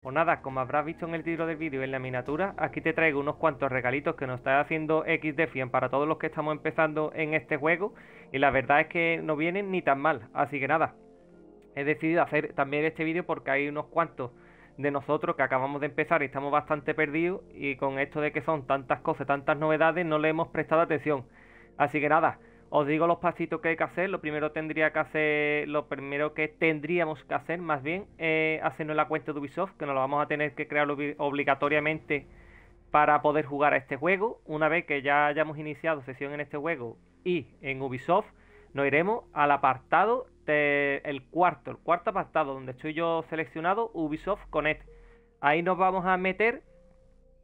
Pues nada, como habrás visto en el título del vídeo en la miniatura, aquí te traigo unos cuantos regalitos que nos está haciendo XDefiant para todos los que estamos empezando en este juego y la verdad es que no vienen ni tan mal, así que nada, he decidido hacer también este vídeo porque hay unos cuantos de nosotros que acabamos de empezar y estamos bastante perdidos y con esto de que son tantas cosas, tantas novedades, no le hemos prestado atención. Así que nada, os digo los pasitos que hay que hacer. Lo primero tendría que hacer, lo primero que tendríamos que hacer, más bien, eh, hacernos la cuenta de Ubisoft, que nos la vamos a tener que crear obligatoriamente para poder jugar a este juego. Una vez que ya hayamos iniciado sesión en este juego y en Ubisoft, nos iremos al apartado de cuarto, el cuarto apartado donde estoy yo seleccionado, Ubisoft Connect. Ahí nos vamos a meter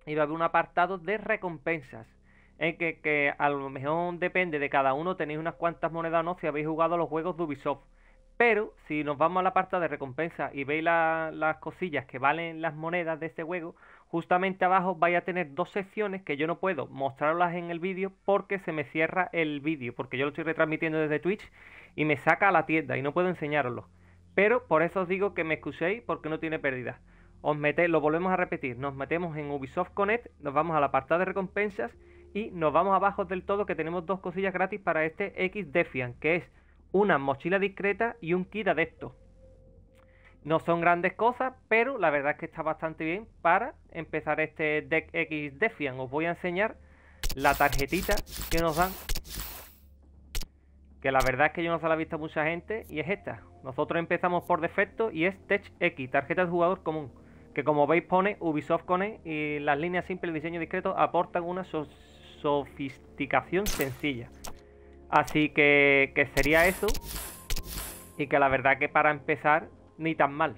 y va a haber un apartado de recompensas es que, que, a lo mejor depende de cada uno, tenéis unas cuantas monedas o no si habéis jugado los juegos de Ubisoft. Pero si nos vamos a la parte de recompensas y veis las cosillas que valen las monedas de este juego, justamente abajo vais a tener dos secciones que yo no puedo mostrarlas en el vídeo porque se me cierra el vídeo, porque yo lo estoy retransmitiendo desde Twitch y me saca a la tienda y no puedo enseñaroslo. Pero por eso os digo que me escuchéis porque no tiene pérdida. Os metéis, lo volvemos a repetir, nos metemos en Ubisoft Connect, nos vamos a la parte de recompensas y nos vamos abajo del todo que tenemos dos cosillas gratis para este X Defiant, que es una mochila discreta y un kit adepto. No son grandes cosas, pero la verdad es que está bastante bien para empezar este deck X Defiant. Os voy a enseñar la tarjetita que nos dan. Que la verdad es que yo no se la he visto a mucha gente y es esta. Nosotros empezamos por defecto y es Tech X, tarjeta de jugador común. Que como veis pone Ubisoft con él. E y las líneas simples de diseño discreto aportan una sofisticación sencilla. Así que, que sería eso. Y que la verdad que para empezar, ni tan mal.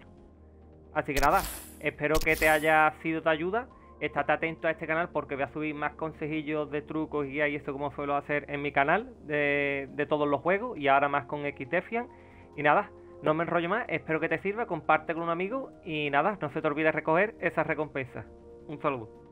Así que nada, espero que te haya sido de ayuda. Estate atento a este canal porque voy a subir más consejillos de trucos y guías esto como suelo hacer en mi canal de, todos los juegos y ahora más con Xdefian. Y nada, no me enrollo más, espero que te sirva, comparte con un amigo y nada, no se te olvide recoger esas recompensas. Un saludo.